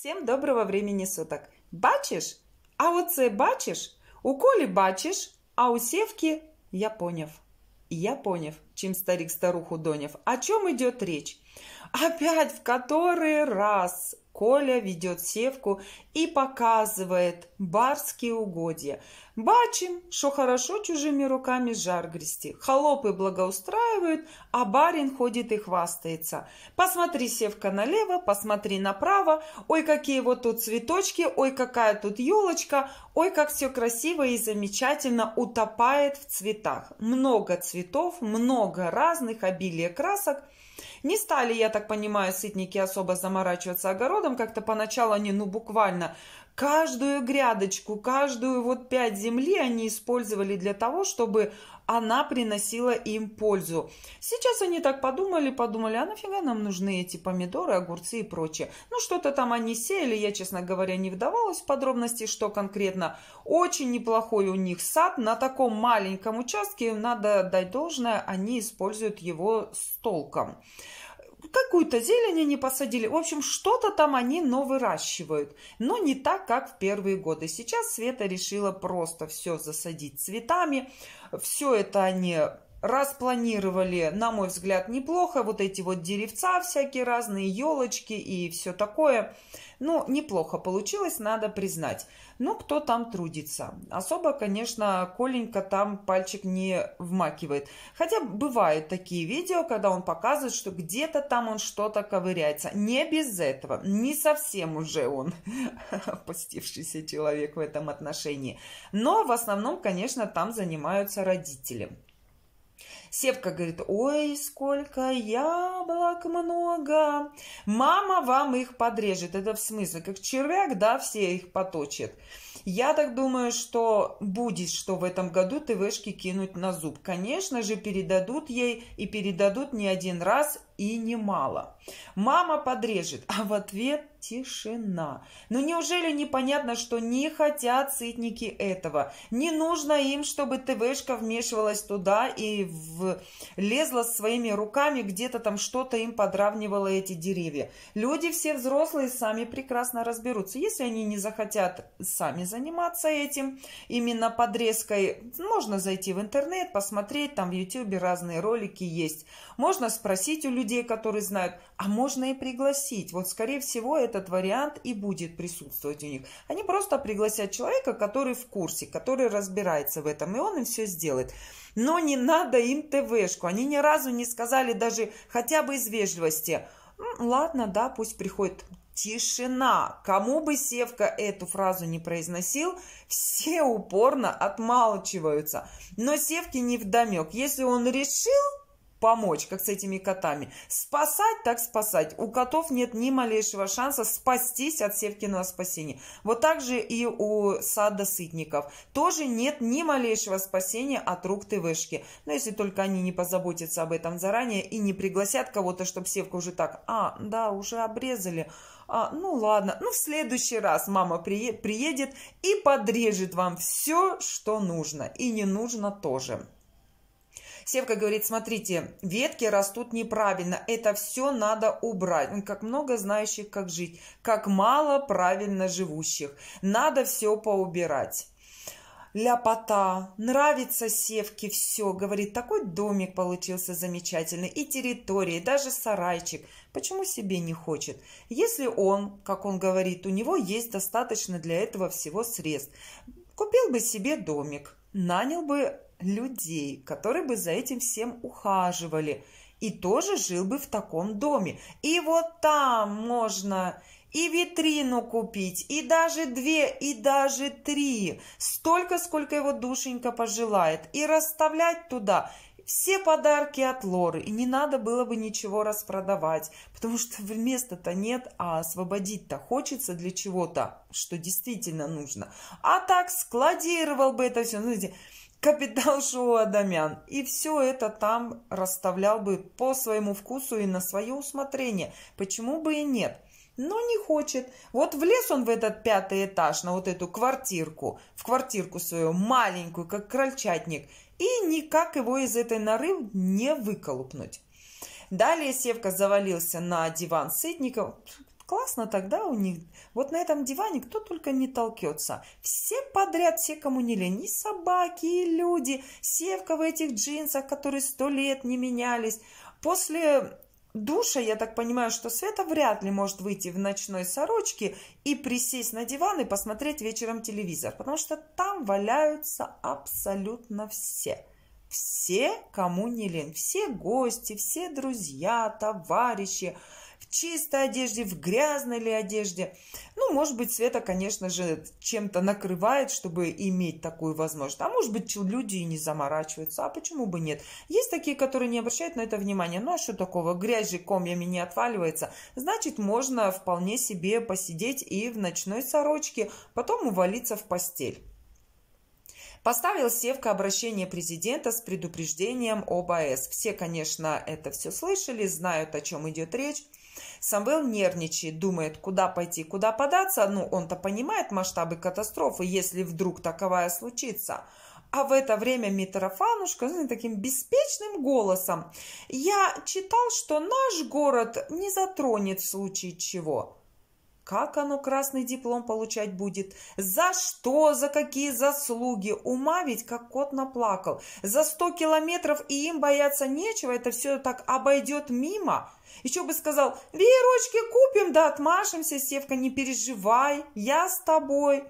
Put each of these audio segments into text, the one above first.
Всем доброго времени суток. Бачиш? А оце бачиш? У Колі бачиш, а у Севки я понял. Я понял, чем старик старуху доняв. О чем идет речь? Опять в который раз Коля ведет севку и показывает барские угодья. Бачим, что хорошо чужими руками жар грести. Холопы благоустраивают, а барин ходит и хвастается. Посмотри, севка, налево, посмотри направо. Ой, какие вот тут цветочки, ой, какая тут елочка, ой, как все красиво и замечательно утопает в цветах. Много цветов, много разных, обилие красок – не стали, я так понимаю, сытники особо заморачиваться огородом, как-то поначалу они, ну, буквально Каждую грядочку, каждую вот пять земли они использовали для того, чтобы она приносила им пользу. Сейчас они так подумали, подумали, а нафига нам нужны эти помидоры, огурцы и прочее. Ну, что-то там они сеяли, я, честно говоря, не вдавалась в подробности, что конкретно. Очень неплохой у них сад. На таком маленьком участке, надо дать должное, они используют его с толком. Какую-то зелень они посадили. В общем, что-то там они, но выращивают. Но не так, как в первые годы. Сейчас Света решила просто все засадить цветами. Все это они распланировали, на мой взгляд, неплохо. Вот эти вот деревца всякие разные, елочки и все такое. Ну, неплохо получилось, надо признать. Ну, кто там трудится? Особо, конечно, Коленька там пальчик не вмакивает. Хотя бывают такие видео, когда он показывает, что где-то там он что-то ковыряется. Не без этого, не совсем уже он постившийся человек в этом отношении. Но в основном, конечно, там занимаются родители. Севка говорит, ой, сколько яблок много. Мама вам их подрежет. Это в смысле, как червяк, да, все их поточит. Я так думаю, что будет, что в этом году ТВшки кинуть на зуб. Конечно же, передадут ей и передадут не один раз и немало. Мама подрежет, а в ответ тишина. Но неужели непонятно, что не хотят сытники этого? Не нужно им, чтобы ТВшка вмешивалась туда и в... лезла своими руками, где-то там что-то им подравнивало эти деревья. Люди все взрослые сами прекрасно разберутся. Если они не захотят сами заниматься этим, именно подрезкой, можно зайти в интернет, посмотреть, там в ютюбе разные ролики есть. Можно спросить у людей, людей, которые знают, а можно и пригласить. Вот, скорее всего, этот вариант и будет присутствовать у них. Они а просто пригласят человека, который в курсе, который разбирается в этом, и он им все сделает. Но не надо им ТВшку. Они ни разу не сказали даже хотя бы из вежливости. Ладно, да, пусть приходит тишина. Кому бы Севка эту фразу не произносил, все упорно отмалчиваются. Но Севке не вдомек. Если он решил, помочь, как с этими котами. Спасать, так спасать. У котов нет ни малейшего шанса спастись от Севкиного спасения. Вот так же и у сада сытников. Тоже нет ни малейшего спасения от рук ТВшки. Но если только они не позаботятся об этом заранее и не пригласят кого-то, чтобы Севка уже так, а, да, уже обрезали, а, ну ладно, ну в следующий раз мама приедет и подрежет вам все, что нужно и не нужно тоже. Севка говорит, смотрите, ветки растут неправильно, это все надо убрать. Как много знающих, как жить, как мало правильно живущих. Надо все поубирать ляпота, нравится севки, все, говорит, такой домик получился замечательный, и территория, и даже сарайчик. Почему себе не хочет? Если он, как он говорит, у него есть достаточно для этого всего средств, купил бы себе домик, нанял бы людей, которые бы за этим всем ухаживали, и тоже жил бы в таком доме. И вот там можно и витрину купить, и даже две, и даже три. Столько, сколько его душенька пожелает. И расставлять туда все подарки от Лоры. И не надо было бы ничего распродавать, потому что места-то нет, а освободить-то хочется для чего-то, что действительно нужно. А так складировал бы это все. ну Знаете, капитал шоу Адамян. И все это там расставлял бы по своему вкусу и на свое усмотрение. Почему бы и нет? Но не хочет. Вот влез он в этот пятый этаж, на вот эту квартирку, в квартирку свою, маленькую, как крольчатник, и никак его из этой нарыв не выколупнуть. Далее Севка завалился на диван Сытникова. Классно тогда у них. Вот на этом диване кто только не толкется. Все подряд, все, кому не лень. И собаки, и люди. Севка в этих джинсах, которые сто лет не менялись. После душа, я так понимаю, что Света вряд ли может выйти в ночной сорочке и присесть на диван и посмотреть вечером телевизор, потому что там валяются абсолютно все. Все, кому не лень, все гости, все друзья, товарищи, в чистой одежде, в грязной ли одежде. Ну, может быть, Света, конечно же, чем-то накрывает, чтобы иметь такую возможность. А может быть, люди и не заморачиваются. А почему бы нет? Есть такие, которые не обращают на это внимания. Ну, а что такого? Грязь же комьями не отваливается. Значит, можно вполне себе посидеть и в ночной сорочке, потом увалиться в постель. Поставил Севка обращение президента с предупреждением об АЭС. Все, конечно, это все слышали, знают, о чем идет речь. Самвел нервничает, думает, куда пойти, куда податься. Ну, он-то понимает масштабы катастрофы, если вдруг таковая случится. А в это время Митрофанушка знаете, таким беспечным голосом. Я читал, что наш город не затронет в случае чего. Как оно красный диплом получать будет? За что? За какие заслуги? Ума ведь как кот наплакал. За сто километров и им бояться нечего, это все так обойдет мимо. Еще бы сказал, веерочки купим да отмашемся, Севка, не переживай, я с тобой.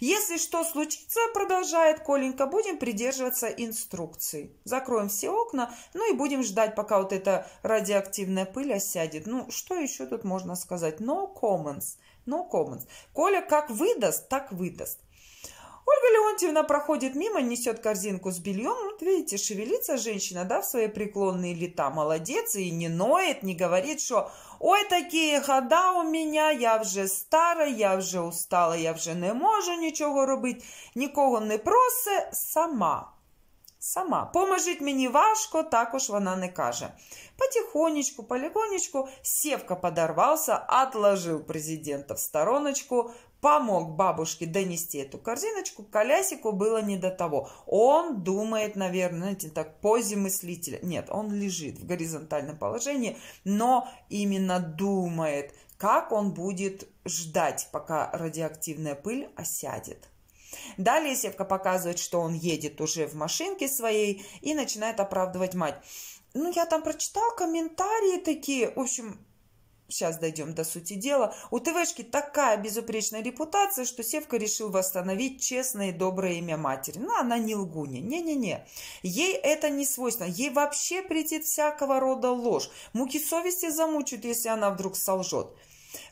Если что случится, продолжает Коленька, будем придерживаться инструкций. Закроем все окна, ну и будем ждать, пока вот эта радиоактивная пыль осядет. Ну, что еще тут можно сказать? No comments. No comments. Коля как выдаст, так выдаст. Ольга Леонтьевна проходит мимо, несет корзинку с бельем. Вот видите, шевелится женщина, да, в свои преклонные лета. Молодец и не ноет, не говорит, что «Ой, такие хода у меня, я уже стара, я уже устала, я уже не могу ничего робити, Никого не проси, сама». Сама. Поможіть мені важко, уж вона не каже. Потихонечку, полегонечку Севка подорвался, отложил президента в стороночку, помог бабушке донести эту корзиночку, колясику было не до того. Он думает, наверное, знаете, так, позе мыслителя. Нет, он лежит в горизонтальном положении, но именно думает, как он будет ждать, пока радиоактивная пыль осядет. Далее Севка показывает, что он едет уже в машинке своей и начинает оправдывать мать. Ну, я там прочитал комментарии такие, в общем, сейчас дойдем до сути дела, у ТВшки такая безупречная репутация, что Севка решил восстановить честное и доброе имя матери. Ну, она не лгуня. Не-не-не. Ей это не свойственно. Ей вообще придет всякого рода ложь. Муки совести замучают, если она вдруг солжет.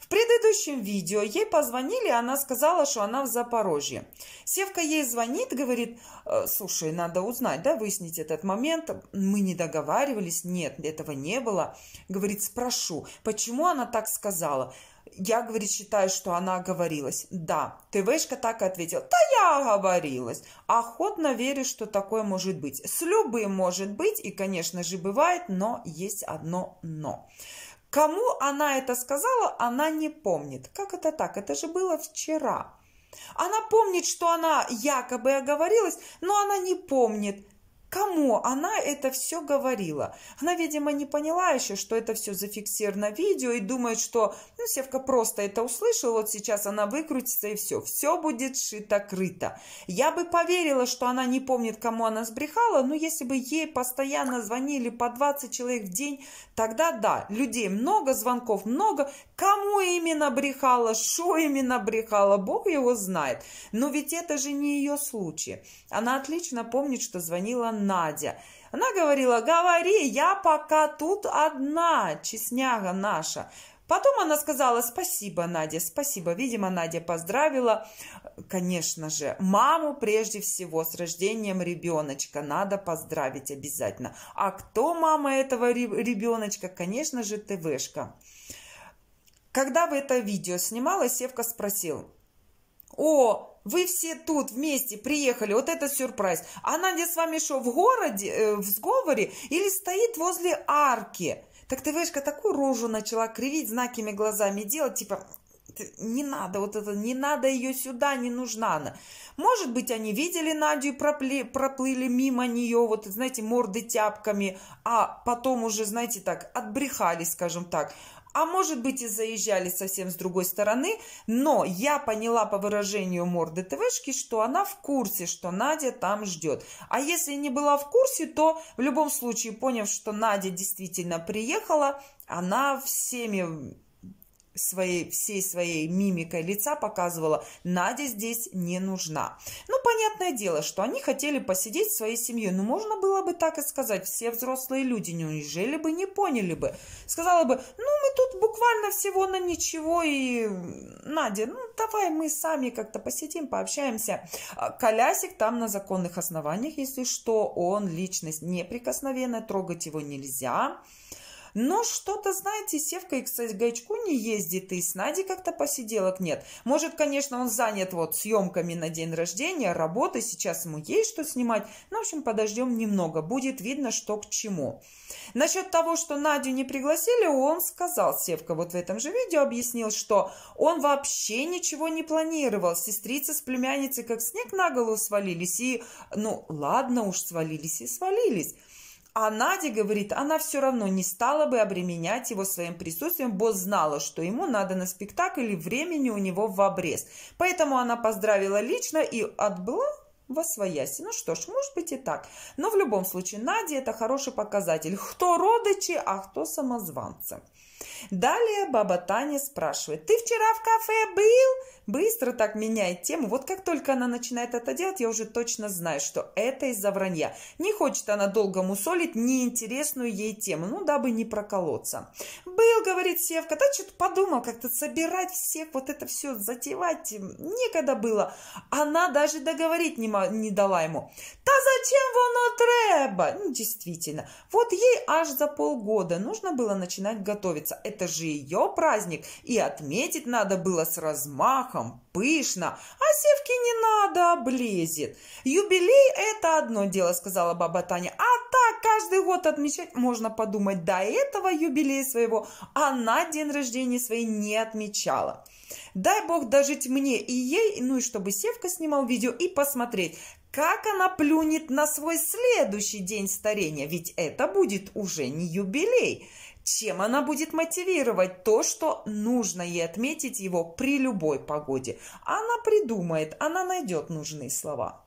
В предыдущем видео ей позвонили, она сказала, что она в Запорожье. Севка ей звонит, говорит, «Э, слушай, надо узнать, да, выяснить этот момент. Мы не договаривались, нет, этого не было. Говорит, спрошу, почему она так сказала? я, говорит, считаю, что она оговорилась. Да, ТВшка так и ответил. Да я оговорилась. Охотно верю, что такое может быть. С любым может быть, и, конечно же, бывает, но есть одно но. Кому она это сказала, она не помнит. Как это так? Это же было вчера. Она помнит, что она якобы оговорилась, но она не помнит, Кому она это все говорила? Она, видимо, не поняла еще, что это все зафиксировано видео и думает, что ну, Севка просто это услышал, вот сейчас она выкрутится и все. Все будет шито-крыто. Я бы поверила, что она не помнит, кому она сбрехала, но если бы ей постоянно звонили по 20 человек в день, тогда да, людей много, звонков много. Кому именно брехала, что именно брехала, Бог его знает. Но ведь это же не ее случай. Она отлично помнит, что звонила Надя. Она говорила, говори, я пока тут одна, честняга наша. Потом она сказала «Спасибо, Надя, спасибо». Видимо, Надя поздравила, конечно же, маму прежде всего с рождением ребеночка. Надо поздравить обязательно. А кто мама этого ребеночка? Конечно же, ТВшка. Когда в это видео снимала, Севка спросил, «О, вы все тут вместе приехали, вот это сюрприз. Она где с вами что, в городе, э, в сговоре или стоит возле арки? Так ты, Вышка, такую рожу начала кривить, знакими глазами делать, типа, не надо вот это, не надо ее сюда, не нужна она. Может быть, они видели Надю и проплыли, проплыли мимо нее, вот, знаете, морды тяпками, а потом уже, знаете, так, отбрехали, скажем так а может быть и заезжали совсем с другой стороны, но я поняла по выражению морды ТВшки, что она в курсе, что Надя там ждет. А если не была в курсе, то в любом случае, поняв, что Надя действительно приехала, она всеми своей, всей своей мимикой лица показывала, Надя здесь не нужна. Ну, понятное дело, что они хотели посидеть своей семьей, но можно было бы так и сказать, все взрослые люди, ну, неужели бы не поняли бы. Сказала бы, ну, мы тут буквально всего на ничего, и Надя, ну, давай мы сами как-то посидим, пообщаемся. А Колясик там на законных основаниях, если что, он личность неприкосновенная, трогать его нельзя. Но что-то, знаете, Севка и к Гайчку не ездит, и с Надей как-то посиделок нет. Может, конечно, он занят вот съемками на день рождения, работы сейчас ему есть что снимать. Ну, в общем, подождем немного, будет видно, что к чему. Насчет того, что Надю не пригласили, он сказал, Севка вот в этом же видео объяснил, что он вообще ничего не планировал. Сестрица с племянницей как снег на голову свалились, и, ну, ладно уж, свалились и свалились. А Надя говорит, она все равно не стала бы обременять его своим присутствием, босс знала, что ему надо на спектакль, и времени у него в обрез. Поэтому она поздравила лично и отбыла во свояси. Ну что ж, может быть и так. Но в любом случае, Надя – это хороший показатель. Кто родичи, а кто самозванцы. Далее баба Таня спрашивает, ты вчера в кафе был? Быстро так меняет тему. Вот как только она начинает это делать, я уже точно знаю, что это из-за вранья. Не хочет она долго мусолить неинтересную ей тему, ну, дабы не проколоться. Был, говорит Севка, да что-то подумал, как-то собирать всех, вот это все затевать некогда было. Она даже договорить не, не дала ему. Та зачем воно треба? Ну, действительно. Вот ей аж за полгода нужно было начинать готовиться это же ее праздник, и отметить надо было с размахом, пышно, а Севки не надо, облезет. А юбилей – это одно дело, сказала баба Таня, а так каждый год отмечать можно подумать, до этого юбилея своего она день рождения своей не отмечала. Дай бог дожить мне и ей, ну и чтобы Севка снимал видео и посмотреть, как она плюнет на свой следующий день старения? Ведь это будет уже не юбилей. Чем она будет мотивировать то, что нужно ей отметить его при любой погоде? Она придумает, она найдет нужные слова.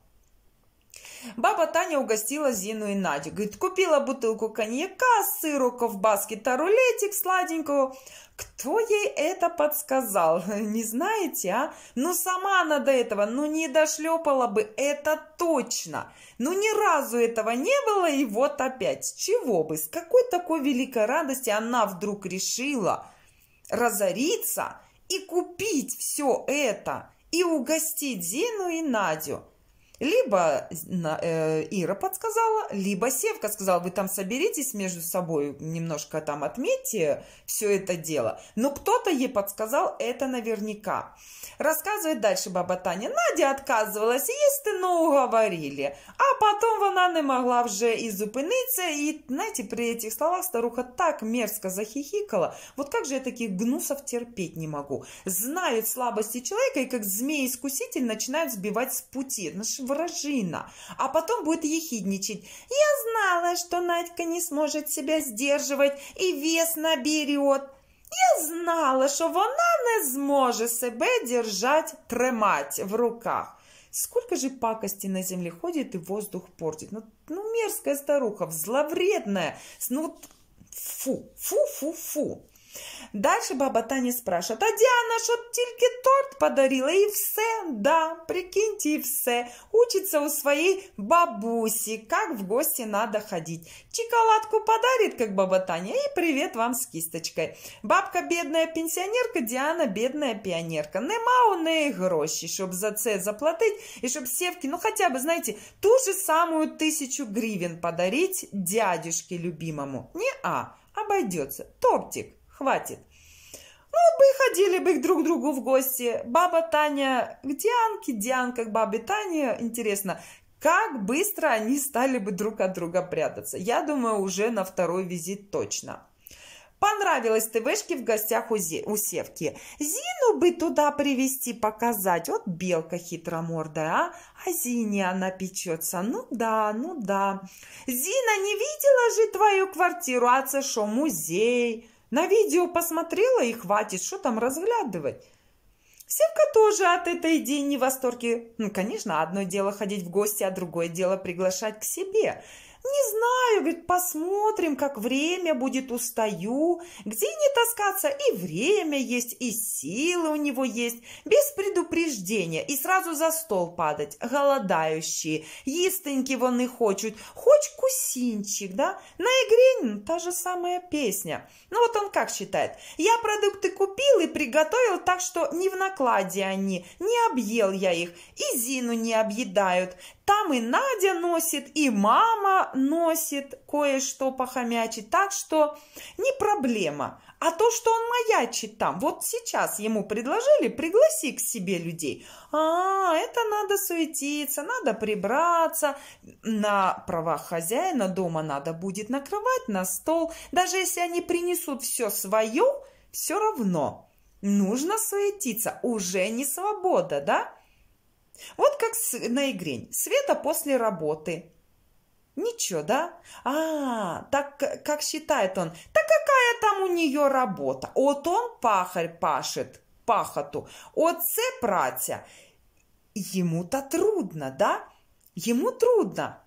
Баба Таня угостила Зину и Надю. Говорит, купила бутылку коньяка, сыру, ковбаски, тарулетик сладенького. Кто ей это подсказал? Не знаете, а? Ну, сама она до этого, ну, не дошлепала бы, это точно. Ну, ни разу этого не было, и вот опять. чего бы, с какой такой великой радости она вдруг решила разориться и купить все это, и угостить Зину и Надю – либо э, Ира подсказала, либо Севка сказала, вы там соберитесь между собой, немножко там отметьте все это дело. Но кто-то ей подсказал, это наверняка. Рассказывает дальше баба Таня. Надя отказывалась, но ну, уговорили. А потом вона не могла вже и зупиниться. И, знаете, при этих словах старуха так мерзко захихикала. Вот как же я таких гнусов терпеть не могу. Знают слабости человека и как змеи-искуситель начинают сбивать с пути. Ну, вражина, а потом будет ехидничать. «Я знала, что Надька не сможет себя сдерживать и вес наберет. Я знала, что вона не сможет себе держать, тримать в руках. Сколько же пакости на земле ходит и воздух портит. Ну, ну мерзкая старуха, зловредная. Ну, фу, фу, фу, фу. Дальше баба Таня спрашивает: та Діана що тільки торт подарила, и все, да, прикиньте, і все. учится у своей бабуси, как в гости надо ходить. Чоколадку подарит, как баба Таня, и привет вам с кисточкой. Бабка бедная пенсионерка, Диана бедная пионерка, Нема у неї гроші, чтобы за це заплатить и чтобы севки, ну хотя бы, знаете, ту же самую тысячу гривен подарить дядюшке любимому. Не а, обойдется. Тортик хватит. Ну, вот бы и ходили бы их друг к другу в гости. Баба Таня к Дианке, Дианка к бабе Тане. Интересно, как быстро они стали бы друг от друга прятаться. Я думаю, уже на второй визит точно. Понравилось ТВшке в гостях у, Зи, у Севки. Зину бы туда привезти, показать. Вот белка хитромордая, а? А Зине она печется. Ну да, ну да. Зина не видела же твою квартиру, а это музей? На видео посмотрела и хватит, что там разглядывать. Севка тоже от этой идеи не в восторге. Ну, конечно, одно дело ходить в гости, а другое дело приглашать к себе – не знаю, говорит, посмотрим, как время будет, устаю. Где не таскаться, и время есть, и силы у него есть. Без предупреждения, и сразу за стол падать, голодающие. вон вони хочуть, хоть кусинчик, да? На игре та же самая песня. Ну вот он как считает. Я продукты купил и приготовил так, что не в накладе они, не объел я их, и Зину не объедают. Там и Надя носит, и мама носит кое-что похомячить. Так что не проблема. А то, что он маячит там, вот сейчас ему предложили, пригласи к себе людей. А, это надо суетиться, надо прибраться. На правах хозяина дома надо будет накрывать на стол. Даже если они принесут все свое, все равно нужно суетиться. Уже не свобода, да? Вот как на игрень. Света после работы. Ничего, да? А, так как считает он, так какая там у нее работа? Вот он пахарь пашет, пахоту. вот це праця. Ему-то трудно, да? Ему трудно.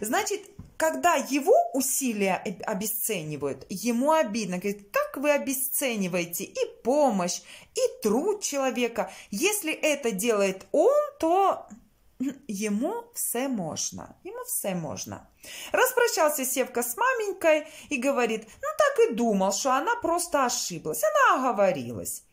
Значит, когда его усилия обесценивают, ему обидно. Говорит, вы обесцениваете и помощь, и труд человека. Если это делает он, то Ему все можно, ему все можно. Распрощался Севка с маменькой и говорит, ну так и думал, что она просто ошиблась, она оговорилась.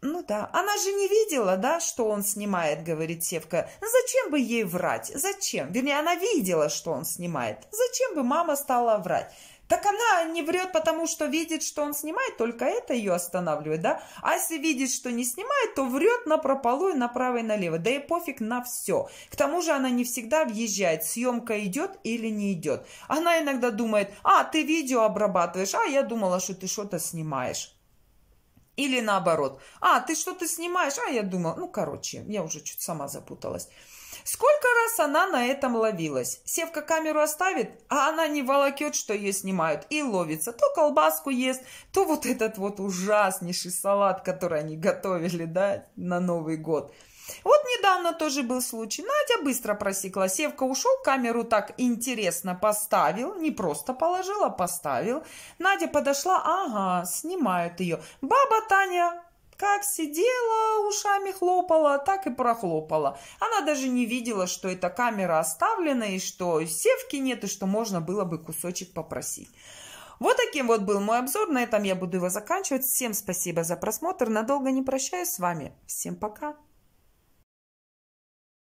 Ну да, она же не видела, да, что он снимает, говорит Севка. Ну, зачем бы ей врать? Зачем? Вернее, она видела, что он снимает. Зачем бы мама стала врать? Так она не врет, потому что видит, что он снимает, только это ее останавливает, да? А если видит, что не снимает, то врет на прополую, направо и налево. Да и пофиг на все. К тому же она не всегда въезжает, съемка идет или не идет. Она иногда думает, а, ты видео обрабатываешь, а, я думала, что ты что-то снимаешь. Или наоборот, а, ты что-то снимаешь, а, я думала, ну, короче, я уже чуть сама запуталась. Сколько раз она на этом ловилась. Севка камеру оставит, а она не волокет, что ее снимают, и ловится. То колбаску ест, то вот этот вот ужаснейший салат, который они готовили, да, на Новый год. Вот недавно тоже был случай. Надя быстро просекла. Севка ушел, камеру так интересно поставил. Не просто положила, поставил. Надя подошла, ага, снимает ее. Баба Таня как сидела, ушами хлопала, так и прохлопала. Она даже не видела, что эта камера оставлена, и что севки нет, и что можно было бы кусочек попросить. Вот таким вот был мой обзор. На этом я буду его заканчивать. Всем спасибо за просмотр. Надолго не прощаюсь с вами. Всем пока.